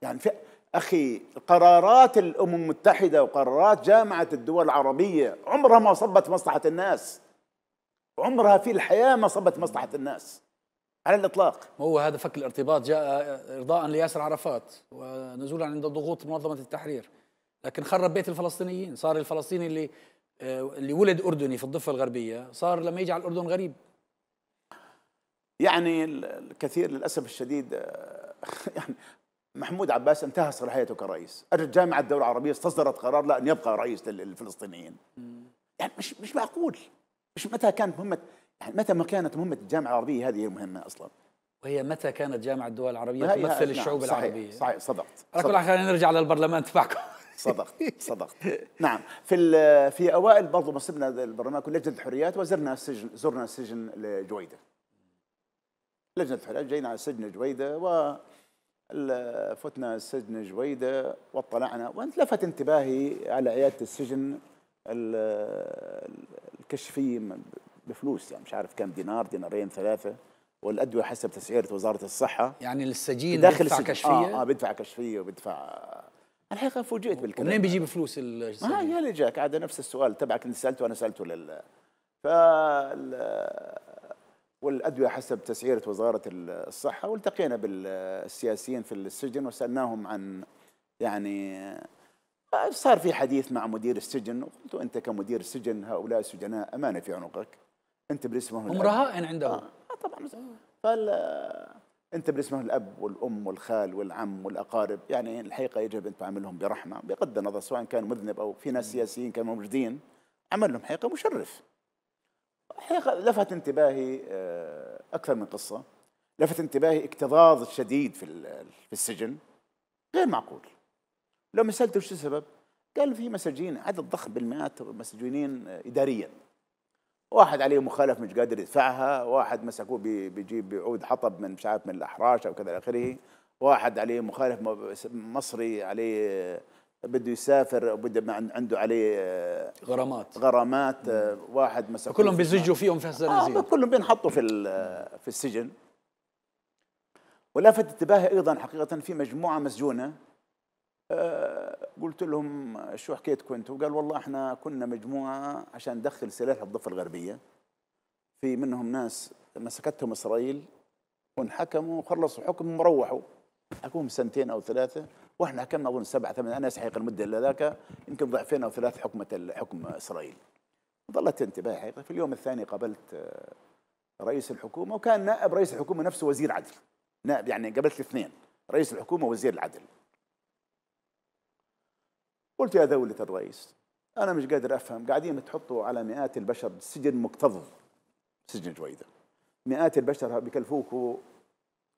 يعني في أخي قرارات الأمم المتحدة وقرارات جامعة الدول العربية عمرها ما صبت مصلحة الناس عمرها في الحياة ما صبت مصلحة الناس على الاطلاق هو هذا فك الارتباط جاء ارضاء لياسر عرفات ونزولا عند ضغوط منظمه التحرير لكن خرب بيت الفلسطينيين صار الفلسطيني اللي آه، اللي ولد اردني في الضفه الغربيه صار لما يجي على الاردن غريب يعني الكثير للاسف الشديد آه، يعني محمود عباس انتهى صلاحيته كرئيس اجت جامعه الدوله العربيه استصدرت قرار لا ان يبقى رئيس للفلسطينيين يعني مش مش معقول مش متى كانت مهمه متى ما كانت مهمة الجامعة العربية هذه هي المهمة أصلا وهي متى كانت جامعة الدول العربية تمثل نعم، الشعوب صحيح العربية صحيح صدقت على كل حال نرجع للبرلمان تبعكم صدقت صدقت نعم في في اوائل برضه ما البرلمان البرلمان لجنه الحريات وزرنا السجن زرنا سجن جويده لجنه الحريات جينا على سجن جويده و فتنا سجن جويده واطلعنا لفت انتباهي على عياده السجن الكشفيه بفلوس يعني مش عارف كم دينار دينارين ثلاثه والادويه حسب تسعيره وزاره الصحه يعني السجين داخل بيدفع كشفيه؟ اه, آه بيدفع كشفيه وبيدفع الحقيقه فوجئت بالكلام منين بيجيب فلوس السجين؟ ما هي اللي جاك عاد نفس السؤال تبعك اللي سالته انا سالته لل ف والادويه حسب تسعيره وزاره الصحه والتقينا بالسياسيين في السجن وسالناهم عن يعني صار في حديث مع مدير السجن وقلت انت كمدير السجن هؤلاء السجناء امانه في عنقك انت بالاسمهم هم رهائن عندهم آه،, آه. طبعا فال انت بالاسمهم الاب والام والخال والعم والاقارب يعني الحقيقه يجب ان تعاملهم برحمه بغض النظر سواء كان مذنب او في ناس سياسيين كانوا موجودين عملهم حقيقه مشرف حقيقه لفت انتباهي آه، اكثر من قصه لفت انتباهي اكتظاظ شديد في في السجن غير معقول لو سالته شو السبب قال في مساجين عدد ضخم بالمئات مسجونين آه، اداريا واحد عليه مخالف مش قادر يدفعها واحد مسكوه بيجيب بيعود حطب من مش عارف من الاحراش او كذا اخره واحد عليه مخالف مصري عليه بده يسافر وبده عنده عليه آه، غرامات غرامات آه، واحد مسكوه كلهم بيزجوا فيهم في الزنازين آه كلهم بينحطوا في في السجن ولافت انتباهي ايضا حقيقه في مجموعه مسجونه آه، قلت لهم شو حكيتكم انتم؟ قال والله احنا كنا مجموعه عشان ندخل سلاح الضفه الغربيه في منهم ناس مسكتهم اسرائيل وانحكموا وخلصوا حكم وروحوا حكمهم سنتين او ثلاثه واحنا حكمنا اظن سبعه ثمان انا سحيق المده اللي ذاك يمكن ضعفين او ثلاث حكمه حكم اسرائيل. ظلت انتباهي حقيقه في اليوم الثاني قابلت آه، رئيس الحكومه وكان نائب رئيس الحكومه نفسه وزير عدل. نائب يعني قابلت الاثنين رئيس الحكومه ووزير العدل. قلت يا دولة الرئيس أنا مش قادر أفهم قاعدين تحطوا على مئات البشر سجن مكتظ سجن جويدة مئات البشر بكلفوكوا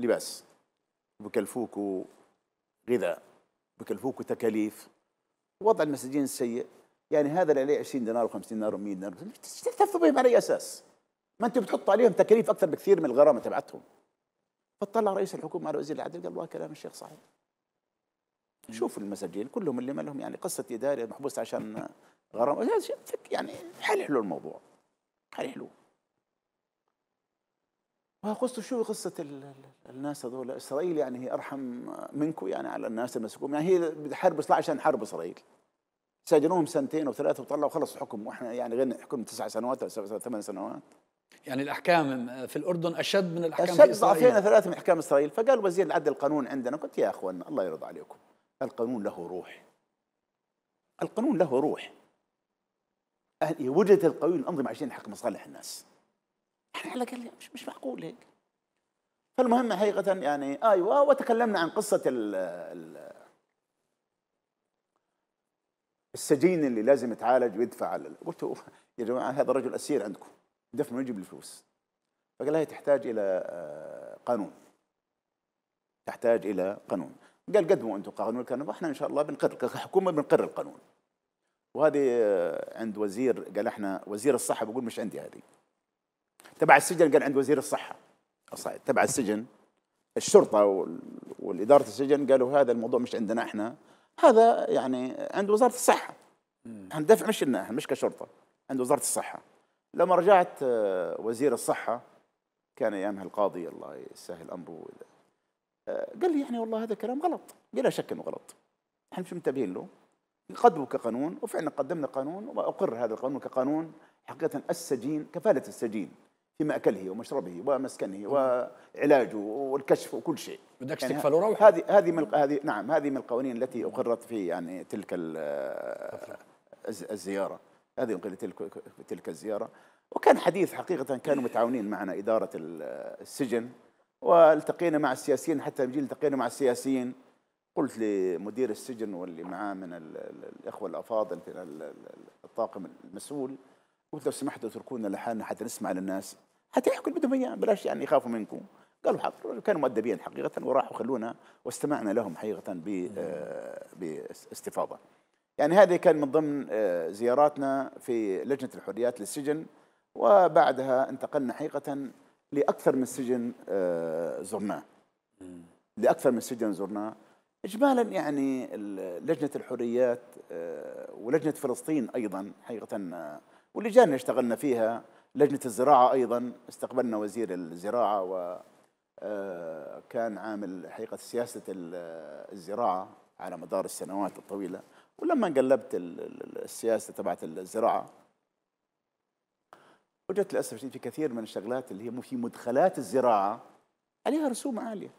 لباس بكلفوكوا غذاء بكلفوكوا تكاليف وضع المساجين سيء يعني هذا اللي عليه 20 دينار و50 دينار و100 دينار تلتفوا بهم على اي اساس؟ ما انتم بتحطوا عليهم تكاليف اكثر بكثير من الغرامه تبعتهم فطلع رئيس الحكومه على وزير العدل قال والله كلام الشيخ صحيح شوف المساجين كلهم اللي ما لهم يعني قصه اداري محبوس عشان غرام يعني حل حلو الموضوع حل حلو وقصت شو قصة الناس هذول إسرائيل يعني هي أرحم منكم يعني على الناس المسكوم يعني هي بتحارب إسرائيل عشان حرب إسرائيل سجنوهم سنتين أو ثلاثة وطلعوا خلص الحكم وإحنا يعني غير حكم تسع سنوات أو ثمان سنوات يعني الأحكام في الأردن أشد من الأحكام في إسرائيل أشد ضعفين ثلاثة من أحكام إسرائيل فقال وزير العدل القانون عندنا قلت يا أخوان الله يرضى عليكم القانون له روح القانون له روح إيه، وجدت القوي الأنظمة عشان حق مصالح الناس احنا على الأقل مش, مش معقول هيك فالمهم حقيقة يعني أيوة وتكلمنا عن قصة الـ الـ السجين اللي لازم يتعالج ويدفع على قلت يا جماعة هذا الرجل أسير عندكم دفنه يجيب الفلوس فقال هي تحتاج إلى آه، قانون تحتاج إلى قانون قال قدموا انتم قانون الكهرباء احنا ان شاء الله بنقر كحكومه بنقر القانون وهذه آه، عند وزير قال احنا وزير الصحه بقول مش عندي هذه تبع السجن قال عند وزير الصحه تبع السجن الشرطه والاداره السجن قالوا هذا الموضوع مش عندنا احنا هذا يعني عند وزاره الصحه احنا دفع مش لنا احنا مش كشرطه عند وزاره الصحه لما رجعت آه، وزير الصحه كان ايامها القاضي الله يسهل امره قال لي يعني والله هذا كلام غلط بلا شك انه غلط احنا مش منتبهين له قدمه كقانون وفعلا قدمنا قانون واقر هذا القانون كقانون حقيقه السجين كفاله السجين في ماكله ومشربه ومسكنه وعلاجه والكشف وكل شيء بدك يعني تكفل وروح هذه هذه من هذه نعم هذه من القوانين التي اقرت في يعني تلك الزياره هذه اقرت تلك تلك الزياره وكان حديث حقيقه كانوا متعاونين معنا اداره السجن والتقينا مع السياسيين حتى جيل التقينا مع السياسيين قلت لمدير السجن واللي معاه من الاخوه الافاضل في الطاقم المسؤول قلت لو سمحتوا اتركونا لحالنا حتى نسمع للناس حتى يحكوا اللي بدهم اياه بلاش يعني يخافوا منكم قالوا حق كانوا مؤدبين حقيقه وراحوا خلونا واستمعنا لهم حقيقه باستفاضه يعني هذه كان من ضمن آه، زياراتنا في لجنه الحريات للسجن وبعدها انتقلنا حقيقه لاكثر من سجن آه، زرناه لاكثر من سجن زرناه اجمالا يعني لجنه الحريات آه، ولجنه فلسطين ايضا حقيقه آه، واللجان اللي اشتغلنا فيها لجنه الزراعه ايضا استقبلنا وزير الزراعه و كان عامل حقيقه سياسه الزراعه على مدار السنوات الطويله ولما انقلبت السياسه تبعت الزراعه وجدت للاسف الشديد في كثير من الشغلات اللي هي في مدخلات الزراعه عليها رسوم عاليه.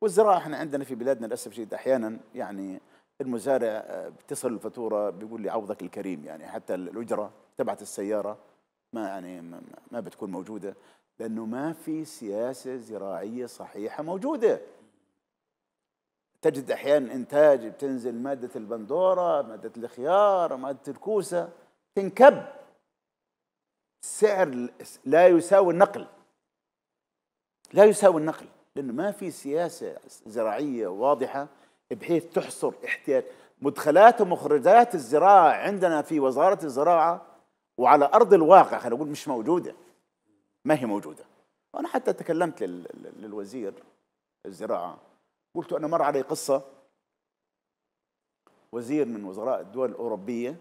والزراعه احنا عندنا في بلادنا للاسف الشديد احيانا يعني المزارع آه، بتصل الفاتوره بيقول لي عوضك الكريم يعني حتى الاجره تبعت السياره ما يعني ما بتكون موجوده لانه ما في سياسه زراعيه صحيحه موجوده. تجد احيانا انتاج بتنزل ماده البندوره، ماده الخيار، ماده الكوسه تنكب سعر لا يساوي النقل لا يساوي النقل لأنه ما في سياسة زراعية واضحة بحيث تحصر احتياج مدخلات ومخرجات الزراعة عندنا في وزارة الزراعة وعلى أرض الواقع خلينا نقول مش موجودة ما هي موجودة أنا حتى تكلمت للوزير الزراعة قلت أنا مر علي قصة وزير من وزراء الدول الأوروبية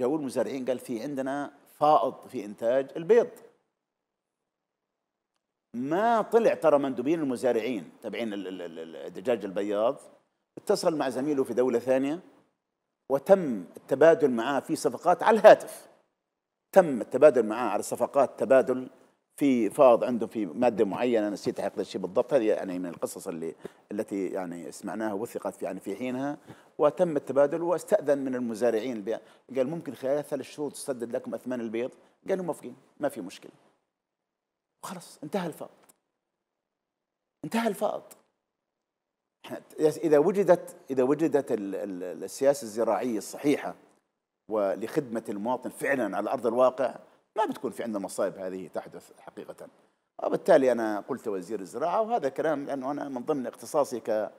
جاوا المزارعين قال في عندنا فائض في إنتاج البيض ما طلع ترى مندوبين المزارعين تبعين الدجاج البياض اتصل مع زميله في دولة ثانية وتم التبادل معاه في صفقات على الهاتف تم التبادل معاه على صفقات تبادل في فاض عندهم في ماده معينه نسيت حقيقه الشيء بالضبط هذه يعني من القصص اللي التي يعني سمعناها وثقت في يعني في حينها وتم التبادل واستاذن من المزارعين البيع قال ممكن خلال ثلاث شهور تسدد لكم اثمان البيض قالوا موافقين ما في مشكله خلاص انتهى الفاض انتهى الفاض اذا وجدت اذا وجدت السياسه الزراعيه الصحيحه ولخدمه المواطن فعلا على ارض الواقع لا بتكون في عندنا مصائب هذه تحدث حقيقة وبالتالي أنا قلت وزير الزراعة وهذا كلام لأنه أنا من ضمن اختصاصي ك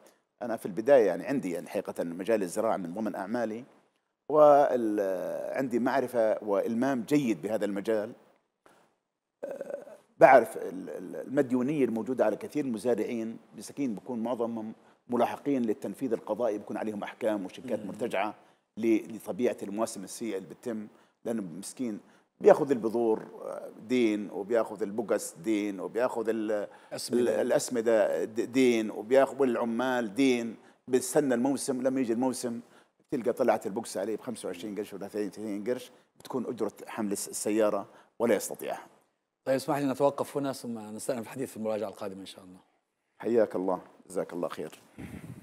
أنا في البداية يعني عندي يعني حقيقة مجال الزراعة من ضمن أعمالي وعندي معرفة وإلمام جيد بهذا المجال بعرف المديونية الموجودة على كثير من المزارعين مساكين بكون معظمهم ملاحقين للتنفيذ القضائي بكون عليهم أحكام وشيكات مرتجعة لطبيعة المواسم السيئة اللي بتتم لأنه مسكين بياخذ البذور دين وبياخذ البقس دين وبياخذ الاسمده, الأسمدة دين وبياخذ والعمال دين بيستنى الموسم لما يجي الموسم تلقى طلعت البقس عليه ب 25 قرش ولا 30 قرش بتكون اجره حمل السياره ولا يستطيعها. طيب اسمح لي نتوقف هنا ثم نستأنف الحديث في المراجعه القادمه ان شاء الله. حياك الله جزاك الله خير.